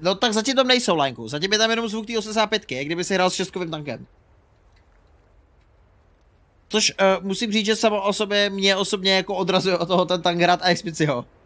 No tak zatím tam nejsou linku, zatím je tam jenom zvuk té 85, jak kdyby si hrál s šestkovým tankem. Což uh, musím říct, že samo o sobě mě osobně jako odrazuje od toho ten tank hrát a expici ho.